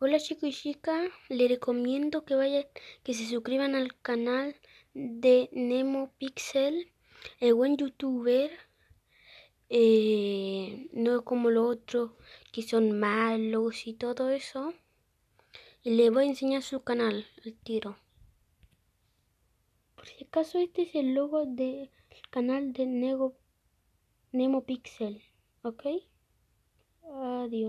Hola chicos y chicas, les recomiendo que vayan, que se suscriban al canal de Nemo Pixel, el buen youtuber, eh, no como los otros que son malos y todo eso. Y les voy a enseñar su canal, el tiro. Por si acaso este es el logo del canal de Nego, Nemo Pixel, ¿ok? Adiós.